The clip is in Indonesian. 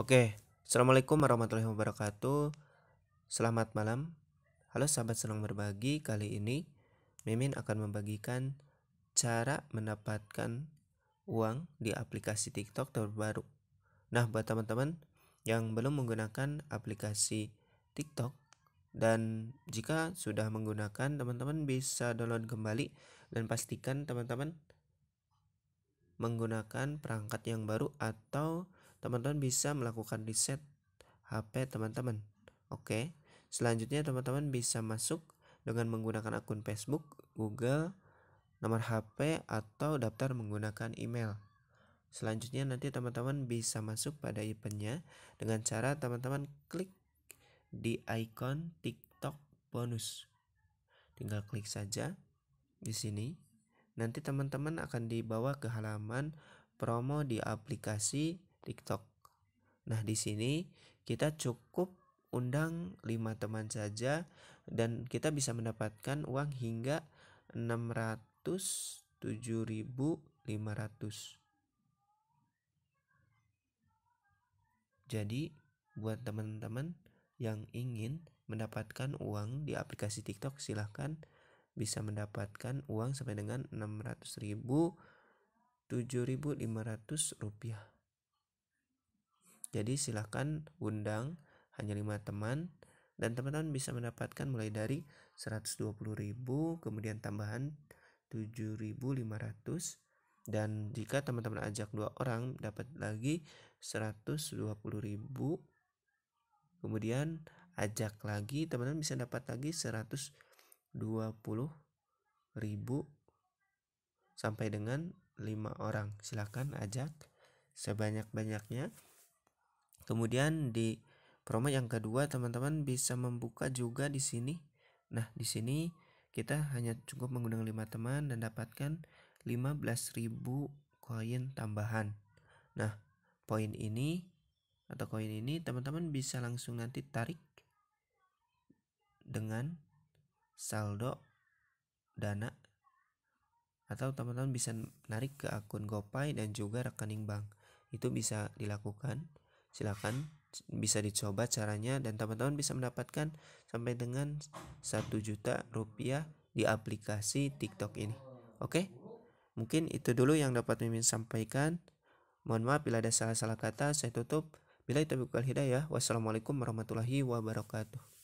Oke, Assalamualaikum warahmatullahi wabarakatuh Selamat malam Halo sahabat senang berbagi Kali ini Mimin akan membagikan cara mendapatkan uang di aplikasi TikTok terbaru Nah buat teman-teman yang belum menggunakan aplikasi TikTok dan jika sudah menggunakan teman-teman bisa download kembali dan pastikan teman-teman menggunakan perangkat yang baru atau teman-teman bisa melakukan reset HP teman-teman. Oke. Selanjutnya teman-teman bisa masuk dengan menggunakan akun Facebook, Google, nomor HP atau daftar menggunakan email. Selanjutnya nanti teman-teman bisa masuk pada eventnya dengan cara teman-teman klik di icon TikTok bonus. Tinggal klik saja di sini. Nanti teman-teman akan dibawa ke halaman promo di aplikasi TikTok. Nah, di sini kita cukup undang lima teman saja dan kita bisa mendapatkan uang hingga 607.500. Jadi, buat teman-teman yang ingin mendapatkan uang di aplikasi TikTok silahkan bisa mendapatkan uang sampai dengan 600.000 7.500 rupiah. Jadi silahkan undang hanya lima teman dan teman-teman bisa mendapatkan mulai dari 120.000 kemudian tambahan 7.500 dan jika teman-teman ajak dua orang dapat lagi 120.000 kemudian ajak lagi teman-teman bisa dapat lagi 120.000 sampai dengan lima orang silahkan ajak sebanyak-banyaknya Kemudian di promo yang kedua teman-teman bisa membuka juga di sini. Nah, di sini kita hanya cukup mengundang 5 teman dan dapatkan 15.000 koin tambahan. Nah, poin ini atau koin ini teman-teman bisa langsung nanti tarik dengan saldo dana atau teman-teman bisa narik ke akun GoPay dan juga rekening bank. Itu bisa dilakukan Silakan bisa dicoba caranya dan teman-teman bisa mendapatkan sampai dengan satu juta rupiah di aplikasi TikTok ini. Oke? Mungkin itu dulu yang dapat Mimin sampaikan. Mohon maaf bila ada salah-salah kata, saya tutup. Bila itu bukan hidayah, wassalamualaikum warahmatullahi wabarakatuh.